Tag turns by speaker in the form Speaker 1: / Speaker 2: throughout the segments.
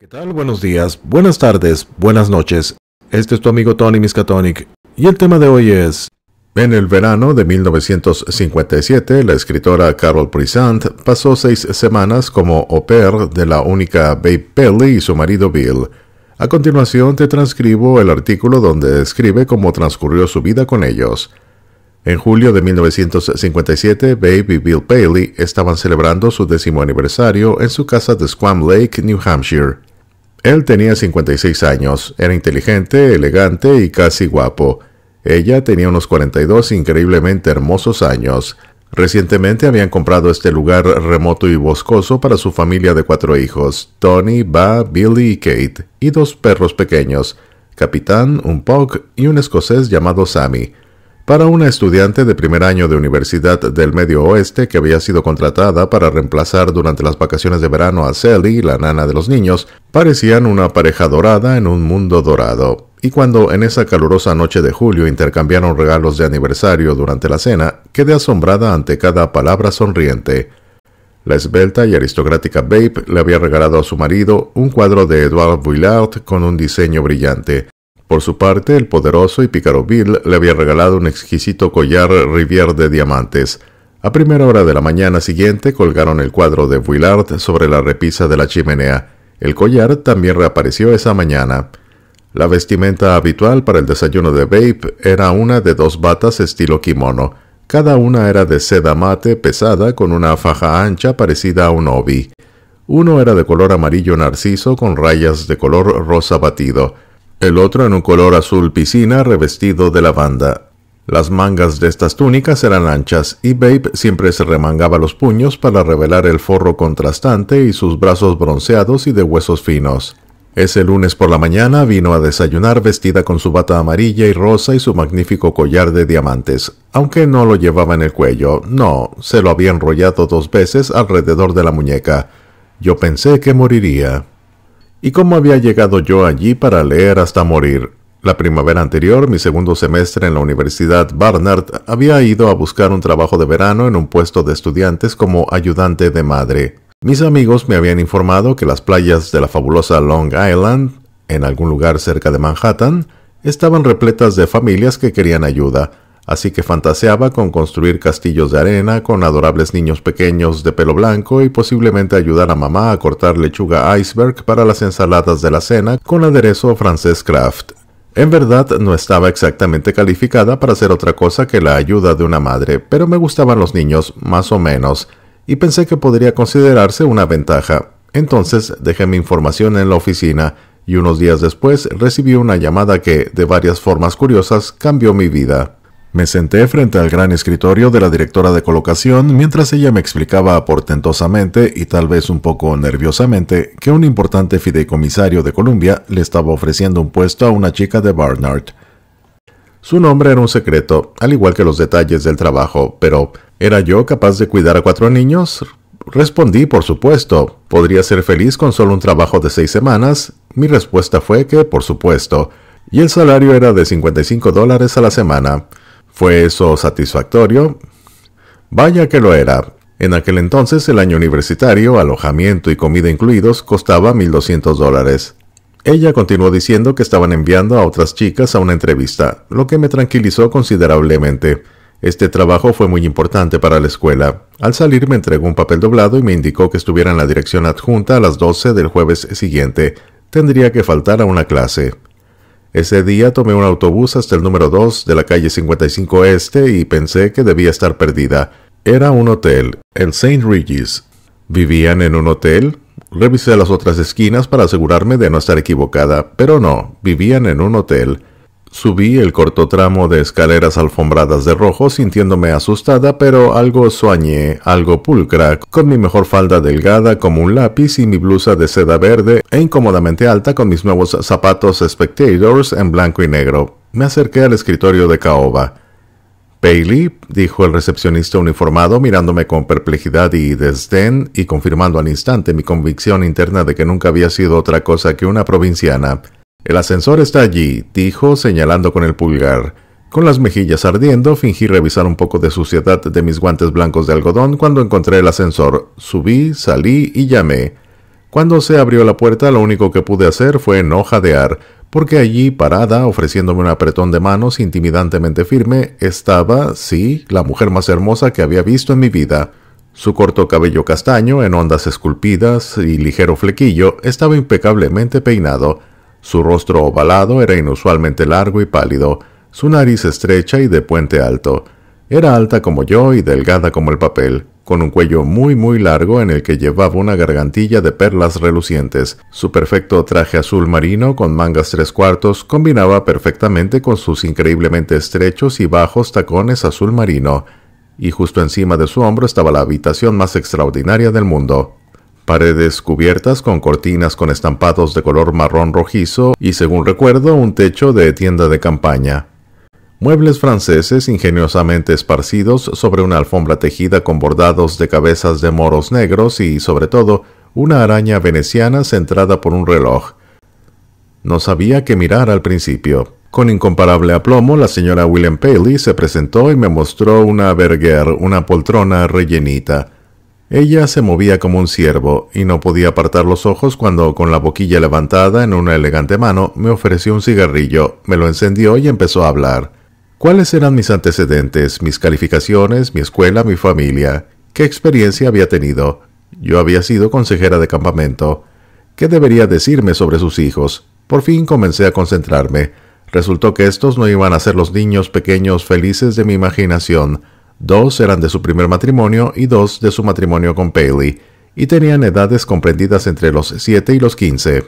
Speaker 1: ¿Qué tal? Buenos días, buenas tardes, buenas noches. Este es tu amigo Tony Miskatonic y el tema de hoy es... En el verano de 1957, la escritora Carol Prisant pasó seis semanas como au pair de la única Babe Paley y su marido Bill. A continuación te transcribo el artículo donde describe cómo transcurrió su vida con ellos. En julio de 1957, Babe y Bill Paley estaban celebrando su décimo aniversario en su casa de Squam Lake, New Hampshire. Él tenía 56 años, era inteligente, elegante y casi guapo. Ella tenía unos 42 increíblemente hermosos años. Recientemente habían comprado este lugar remoto y boscoso para su familia de cuatro hijos, Tony, Ba, Billy y Kate, y dos perros pequeños, Capitán, un Pug y un escocés llamado Sammy para una estudiante de primer año de Universidad del Medio Oeste que había sido contratada para reemplazar durante las vacaciones de verano a Sally, la nana de los niños, parecían una pareja dorada en un mundo dorado. Y cuando en esa calurosa noche de julio intercambiaron regalos de aniversario durante la cena, quedé asombrada ante cada palabra sonriente. La esbelta y aristocrática Babe le había regalado a su marido un cuadro de Edouard Vuillard con un diseño brillante, por su parte, el poderoso y pícaro Bill le había regalado un exquisito collar Rivier de diamantes. A primera hora de la mañana siguiente colgaron el cuadro de Willard sobre la repisa de la chimenea. El collar también reapareció esa mañana. La vestimenta habitual para el desayuno de Babe era una de dos batas estilo kimono. Cada una era de seda mate pesada con una faja ancha parecida a un obi. Uno era de color amarillo narciso con rayas de color rosa batido el otro en un color azul piscina revestido de lavanda. Las mangas de estas túnicas eran anchas y Babe siempre se remangaba los puños para revelar el forro contrastante y sus brazos bronceados y de huesos finos. Ese lunes por la mañana vino a desayunar vestida con su bata amarilla y rosa y su magnífico collar de diamantes, aunque no lo llevaba en el cuello, no, se lo había enrollado dos veces alrededor de la muñeca. Yo pensé que moriría y cómo había llegado yo allí para leer hasta morir. La primavera anterior, mi segundo semestre en la Universidad Barnard, había ido a buscar un trabajo de verano en un puesto de estudiantes como ayudante de madre. Mis amigos me habían informado que las playas de la fabulosa Long Island, en algún lugar cerca de Manhattan, estaban repletas de familias que querían ayuda, así que fantaseaba con construir castillos de arena con adorables niños pequeños de pelo blanco y posiblemente ayudar a mamá a cortar lechuga iceberg para las ensaladas de la cena con aderezo francés Kraft. En verdad no estaba exactamente calificada para hacer otra cosa que la ayuda de una madre, pero me gustaban los niños, más o menos, y pensé que podría considerarse una ventaja. Entonces dejé mi información en la oficina y unos días después recibí una llamada que, de varias formas curiosas, cambió mi vida. Me senté frente al gran escritorio de la directora de colocación mientras ella me explicaba portentosamente y tal vez un poco nerviosamente que un importante fideicomisario de Colombia le estaba ofreciendo un puesto a una chica de Barnard. Su nombre era un secreto, al igual que los detalles del trabajo, pero ¿era yo capaz de cuidar a cuatro niños? Respondí, por supuesto. ¿Podría ser feliz con solo un trabajo de seis semanas? Mi respuesta fue que, por supuesto. Y el salario era de 55 dólares a la semana. ¿Fue eso satisfactorio? Vaya que lo era. En aquel entonces el año universitario, alojamiento y comida incluidos, costaba 1.200 dólares. Ella continuó diciendo que estaban enviando a otras chicas a una entrevista, lo que me tranquilizó considerablemente. Este trabajo fue muy importante para la escuela. Al salir me entregó un papel doblado y me indicó que estuviera en la dirección adjunta a las 12 del jueves siguiente. Tendría que faltar a una clase. Ese día tomé un autobús hasta el número 2 de la calle 55 Este y pensé que debía estar perdida. Era un hotel, en St. Regis. ¿Vivían en un hotel? Revisé las otras esquinas para asegurarme de no estar equivocada, pero no, vivían en un hotel. Subí el corto tramo de escaleras alfombradas de rojo sintiéndome asustada pero algo soñé, algo pulcra, con mi mejor falda delgada como un lápiz y mi blusa de seda verde e incómodamente alta con mis nuevos zapatos Spectators en blanco y negro. Me acerqué al escritorio de caoba. «¿Bailey?», dijo el recepcionista uniformado mirándome con perplejidad y desdén y confirmando al instante mi convicción interna de que nunca había sido otra cosa que una provinciana. El ascensor está allí, dijo, señalando con el pulgar. Con las mejillas ardiendo, fingí revisar un poco de suciedad de mis guantes blancos de algodón cuando encontré el ascensor. Subí, salí y llamé. Cuando se abrió la puerta, lo único que pude hacer fue no jadear, porque allí, parada, ofreciéndome un apretón de manos intimidantemente firme, estaba, sí, la mujer más hermosa que había visto en mi vida. Su corto cabello castaño, en ondas esculpidas y ligero flequillo, estaba impecablemente peinado. Su rostro ovalado era inusualmente largo y pálido, su nariz estrecha y de puente alto. Era alta como yo y delgada como el papel, con un cuello muy muy largo en el que llevaba una gargantilla de perlas relucientes. Su perfecto traje azul marino con mangas tres cuartos combinaba perfectamente con sus increíblemente estrechos y bajos tacones azul marino, y justo encima de su hombro estaba la habitación más extraordinaria del mundo paredes cubiertas con cortinas con estampados de color marrón rojizo y, según recuerdo, un techo de tienda de campaña. Muebles franceses ingeniosamente esparcidos sobre una alfombra tejida con bordados de cabezas de moros negros y, sobre todo, una araña veneciana centrada por un reloj. No sabía qué mirar al principio. Con incomparable aplomo, la señora William Paley se presentó y me mostró una berger, una poltrona rellenita. Ella se movía como un ciervo y no podía apartar los ojos cuando, con la boquilla levantada en una elegante mano, me ofreció un cigarrillo, me lo encendió y empezó a hablar. ¿Cuáles eran mis antecedentes, mis calificaciones, mi escuela, mi familia? ¿Qué experiencia había tenido? Yo había sido consejera de campamento. ¿Qué debería decirme sobre sus hijos? Por fin comencé a concentrarme. Resultó que estos no iban a ser los niños pequeños felices de mi imaginación. Dos eran de su primer matrimonio y dos de su matrimonio con Paley, y tenían edades comprendidas entre los 7 y los 15.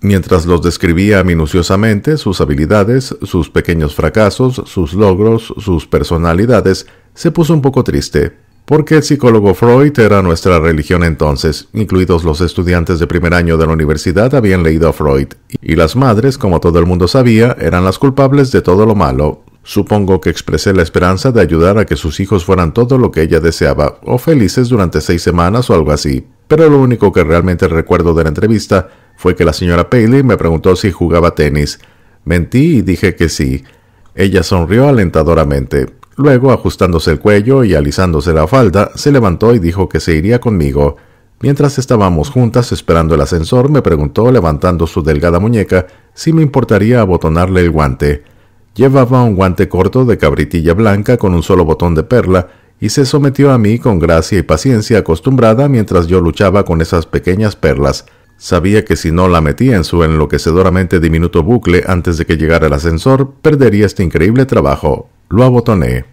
Speaker 1: Mientras los describía minuciosamente, sus habilidades, sus pequeños fracasos, sus logros, sus personalidades, se puso un poco triste, porque el psicólogo Freud era nuestra religión entonces, incluidos los estudiantes de primer año de la universidad habían leído a Freud, y las madres, como todo el mundo sabía, eran las culpables de todo lo malo, Supongo que expresé la esperanza de ayudar a que sus hijos fueran todo lo que ella deseaba, o felices durante seis semanas o algo así, pero lo único que realmente recuerdo de la entrevista fue que la señora Paley me preguntó si jugaba tenis. Mentí y dije que sí. Ella sonrió alentadoramente. Luego, ajustándose el cuello y alisándose la falda, se levantó y dijo que se iría conmigo. Mientras estábamos juntas esperando el ascensor, me preguntó, levantando su delgada muñeca, si me importaría abotonarle el guante. Llevaba un guante corto de cabritilla blanca con un solo botón de perla y se sometió a mí con gracia y paciencia acostumbrada mientras yo luchaba con esas pequeñas perlas. Sabía que si no la metía en su enloquecedoramente diminuto bucle antes de que llegara el ascensor, perdería este increíble trabajo. Lo abotoné.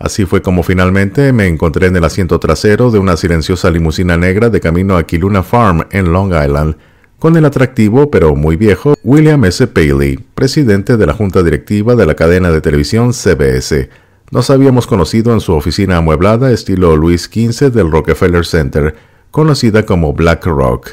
Speaker 1: Así fue como finalmente me encontré en el asiento trasero de una silenciosa limusina negra de camino a Kiluna Farm en Long Island con el atractivo pero muy viejo William S. Paley, presidente de la junta directiva de la cadena de televisión CBS. Nos habíamos conocido en su oficina amueblada estilo Luis XV del Rockefeller Center, conocida como Black Rock.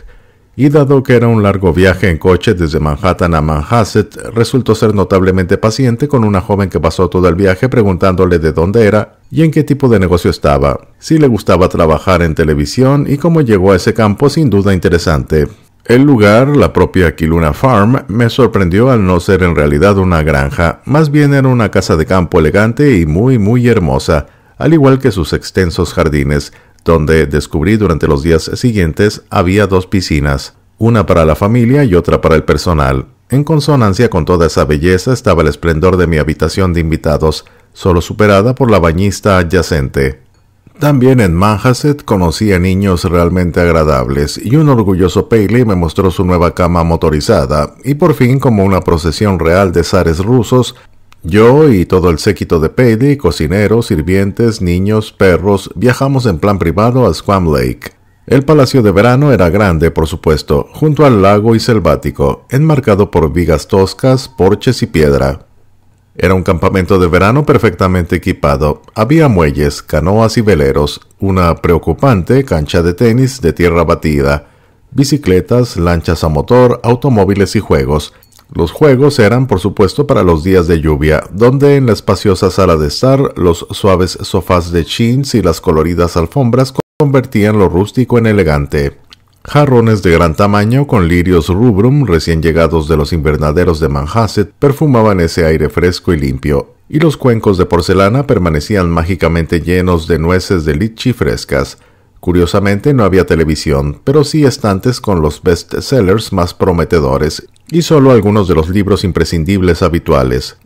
Speaker 1: Y dado que era un largo viaje en coche desde Manhattan a Manhasset, resultó ser notablemente paciente con una joven que pasó todo el viaje preguntándole de dónde era y en qué tipo de negocio estaba, si le gustaba trabajar en televisión y cómo llegó a ese campo sin duda interesante. El lugar, la propia Quiluna Farm, me sorprendió al no ser en realidad una granja, más bien era una casa de campo elegante y muy muy hermosa, al igual que sus extensos jardines, donde descubrí durante los días siguientes había dos piscinas, una para la familia y otra para el personal. En consonancia con toda esa belleza estaba el esplendor de mi habitación de invitados, solo superada por la bañista adyacente. También en Manhasset conocí a niños realmente agradables y un orgulloso Paley me mostró su nueva cama motorizada y por fin como una procesión real de zares rusos, yo y todo el séquito de Paley, cocineros, sirvientes, niños, perros, viajamos en plan privado a Squam Lake. El palacio de verano era grande, por supuesto, junto al lago y selvático, enmarcado por vigas toscas, porches y piedra. Era un campamento de verano perfectamente equipado. Había muelles, canoas y veleros, una preocupante cancha de tenis de tierra batida, bicicletas, lanchas a motor, automóviles y juegos. Los juegos eran, por supuesto, para los días de lluvia, donde en la espaciosa sala de estar los suaves sofás de chins y las coloridas alfombras convertían lo rústico en elegante. Jarrones de gran tamaño con lirios rubrum recién llegados de los invernaderos de Manhasset perfumaban ese aire fresco y limpio, y los cuencos de porcelana permanecían mágicamente llenos de nueces de lichi frescas. Curiosamente no había televisión, pero sí estantes con los bestsellers más prometedores y solo algunos de los libros imprescindibles habituales.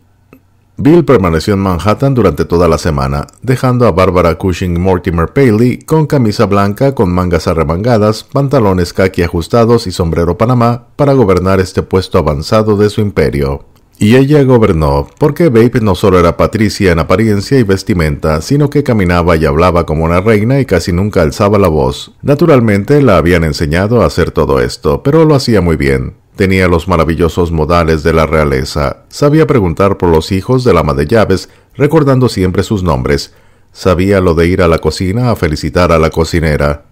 Speaker 1: Bill permaneció en Manhattan durante toda la semana, dejando a Barbara Cushing Mortimer Paley con camisa blanca con mangas arremangadas, pantalones caqui ajustados y sombrero panamá para gobernar este puesto avanzado de su imperio. Y ella gobernó, porque Babe no solo era patricia en apariencia y vestimenta, sino que caminaba y hablaba como una reina y casi nunca alzaba la voz. Naturalmente la habían enseñado a hacer todo esto, pero lo hacía muy bien. Tenía los maravillosos modales de la realeza, sabía preguntar por los hijos del ama de llaves, recordando siempre sus nombres, sabía lo de ir a la cocina a felicitar a la cocinera.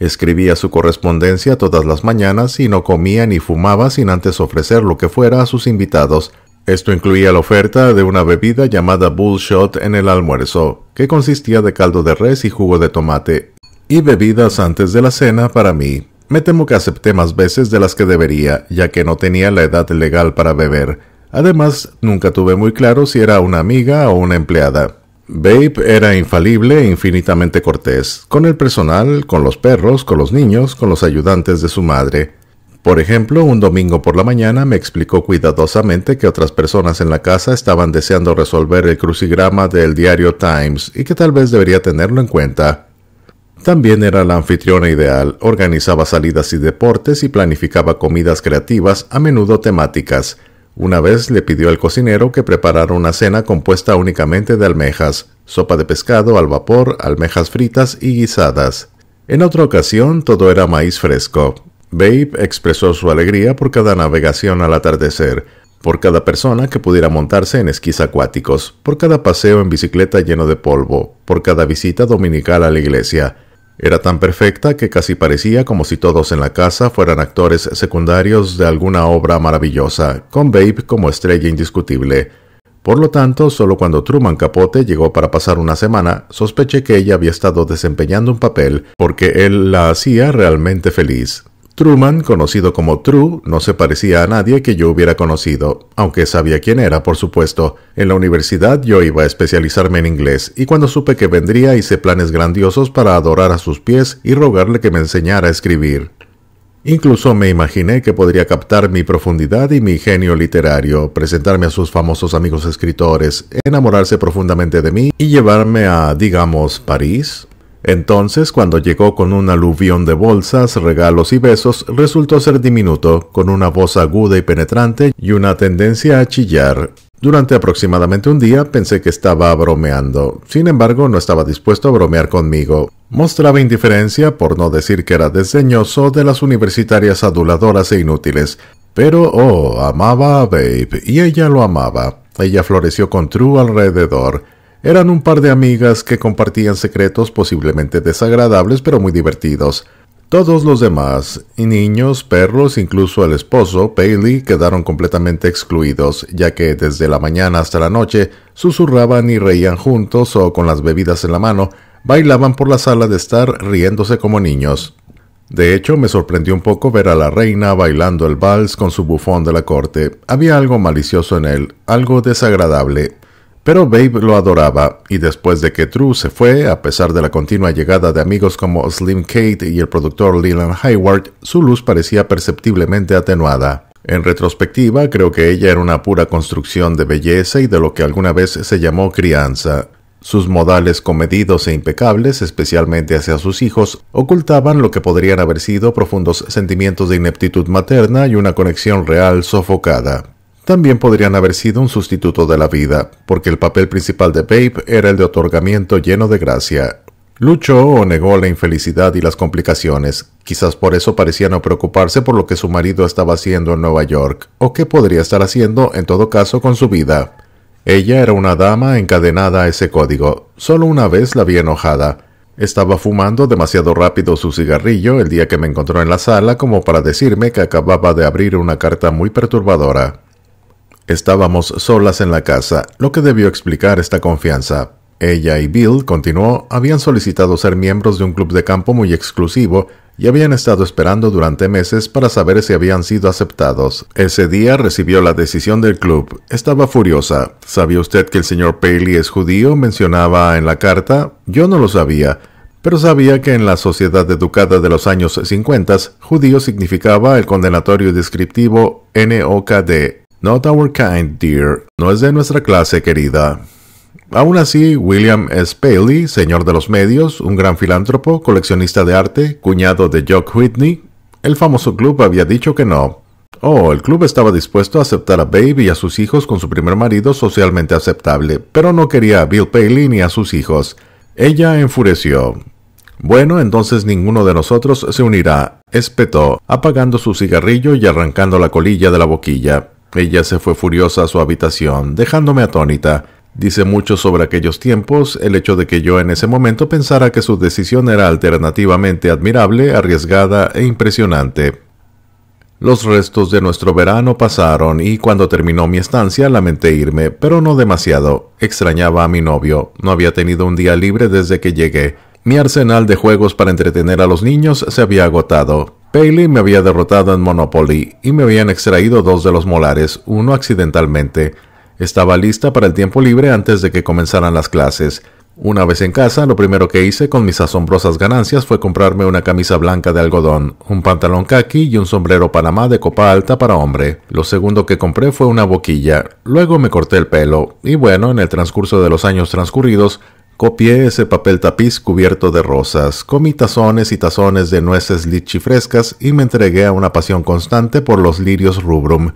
Speaker 1: Escribía su correspondencia todas las mañanas y no comía ni fumaba sin antes ofrecer lo que fuera a sus invitados. Esto incluía la oferta de una bebida llamada Bullshot en el almuerzo, que consistía de caldo de res y jugo de tomate, y bebidas antes de la cena para mí. Me temo que acepté más veces de las que debería, ya que no tenía la edad legal para beber. Además, nunca tuve muy claro si era una amiga o una empleada. Babe era infalible e infinitamente cortés, con el personal, con los perros, con los niños, con los ayudantes de su madre. Por ejemplo, un domingo por la mañana me explicó cuidadosamente que otras personas en la casa estaban deseando resolver el crucigrama del diario Times y que tal vez debería tenerlo en cuenta. También era la anfitriona ideal, organizaba salidas y deportes y planificaba comidas creativas, a menudo temáticas. Una vez le pidió al cocinero que preparara una cena compuesta únicamente de almejas, sopa de pescado al vapor, almejas fritas y guisadas. En otra ocasión todo era maíz fresco. Babe expresó su alegría por cada navegación al atardecer, por cada persona que pudiera montarse en esquís acuáticos, por cada paseo en bicicleta lleno de polvo, por cada visita dominical a la iglesia. Era tan perfecta que casi parecía como si todos en la casa fueran actores secundarios de alguna obra maravillosa, con Babe como estrella indiscutible. Por lo tanto, solo cuando Truman Capote llegó para pasar una semana, sospeché que ella había estado desempeñando un papel porque él la hacía realmente feliz. Truman, conocido como True, no se parecía a nadie que yo hubiera conocido, aunque sabía quién era, por supuesto. En la universidad yo iba a especializarme en inglés, y cuando supe que vendría hice planes grandiosos para adorar a sus pies y rogarle que me enseñara a escribir. Incluso me imaginé que podría captar mi profundidad y mi genio literario, presentarme a sus famosos amigos escritores, enamorarse profundamente de mí y llevarme a, digamos, París entonces, cuando llegó con un aluvión de bolsas, regalos y besos, resultó ser diminuto, con una voz aguda y penetrante y una tendencia a chillar. Durante aproximadamente un día pensé que estaba bromeando, sin embargo no estaba dispuesto a bromear conmigo. Mostraba indiferencia, por no decir que era desdeñoso, de las universitarias aduladoras e inútiles. Pero, oh, amaba a Babe, y ella lo amaba. Ella floreció con True alrededor. Eran un par de amigas que compartían secretos posiblemente desagradables pero muy divertidos. Todos los demás, niños, perros, incluso el esposo, Bailey, quedaron completamente excluidos, ya que desde la mañana hasta la noche susurraban y reían juntos o con las bebidas en la mano, bailaban por la sala de estar riéndose como niños. De hecho, me sorprendió un poco ver a la reina bailando el vals con su bufón de la corte. Había algo malicioso en él, algo desagradable. Pero Babe lo adoraba, y después de que True se fue, a pesar de la continua llegada de amigos como Slim Kate y el productor Leland Hayward, su luz parecía perceptiblemente atenuada. En retrospectiva, creo que ella era una pura construcción de belleza y de lo que alguna vez se llamó crianza. Sus modales comedidos e impecables, especialmente hacia sus hijos, ocultaban lo que podrían haber sido profundos sentimientos de ineptitud materna y una conexión real sofocada también podrían haber sido un sustituto de la vida, porque el papel principal de Babe era el de otorgamiento lleno de gracia. Luchó o negó la infelicidad y las complicaciones, quizás por eso parecía no preocuparse por lo que su marido estaba haciendo en Nueva York, o qué podría estar haciendo en todo caso con su vida. Ella era una dama encadenada a ese código, solo una vez la vi enojada, estaba fumando demasiado rápido su cigarrillo el día que me encontró en la sala como para decirme que acababa de abrir una carta muy perturbadora. Estábamos solas en la casa, lo que debió explicar esta confianza. Ella y Bill, continuó, habían solicitado ser miembros de un club de campo muy exclusivo y habían estado esperando durante meses para saber si habían sido aceptados. Ese día recibió la decisión del club. Estaba furiosa. ¿Sabía usted que el señor Paley es judío? mencionaba en la carta. Yo no lo sabía pero sabía que en la sociedad educada de los años 50, judío significaba el condenatorio descriptivo NOKD, Not our kind, dear. No es de nuestra clase, querida. Aún así, William S. Paley, señor de los medios, un gran filántropo, coleccionista de arte, cuñado de Jock Whitney, el famoso club había dicho que no. Oh, el club estaba dispuesto a aceptar a Babe y a sus hijos con su primer marido socialmente aceptable, pero no quería a Bill Paley ni a sus hijos. Ella enfureció. Bueno, entonces ninguno de nosotros se unirá, espetó, apagando su cigarrillo y arrancando la colilla de la boquilla. Ella se fue furiosa a su habitación, dejándome atónita. Dice mucho sobre aquellos tiempos el hecho de que yo en ese momento pensara que su decisión era alternativamente admirable, arriesgada e impresionante. Los restos de nuestro verano pasaron y cuando terminó mi estancia lamenté irme, pero no demasiado. Extrañaba a mi novio. No había tenido un día libre desde que llegué. Mi arsenal de juegos para entretener a los niños se había agotado. Paley me había derrotado en Monopoly y me habían extraído dos de los molares, uno accidentalmente. Estaba lista para el tiempo libre antes de que comenzaran las clases. Una vez en casa, lo primero que hice con mis asombrosas ganancias fue comprarme una camisa blanca de algodón, un pantalón khaki y un sombrero panamá de copa alta para hombre. Lo segundo que compré fue una boquilla. Luego me corté el pelo. Y bueno, en el transcurso de los años transcurridos, Copié ese papel tapiz cubierto de rosas, comí tazones y tazones de nueces lichifrescas y me entregué a una pasión constante por los lirios rubrum.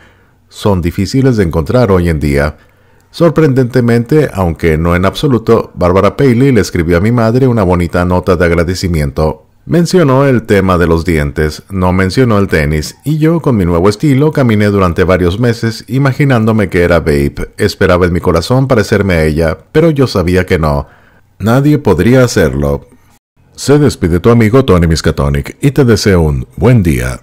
Speaker 1: Son difíciles de encontrar hoy en día. Sorprendentemente, aunque no en absoluto, Barbara Paley le escribió a mi madre una bonita nota de agradecimiento. Mencionó el tema de los dientes, no mencionó el tenis, y yo con mi nuevo estilo caminé durante varios meses imaginándome que era Babe. Esperaba en mi corazón parecerme a ella, pero yo sabía que no. Nadie podría hacerlo. Se despide tu amigo Tony Miskatonic y te deseo un buen día.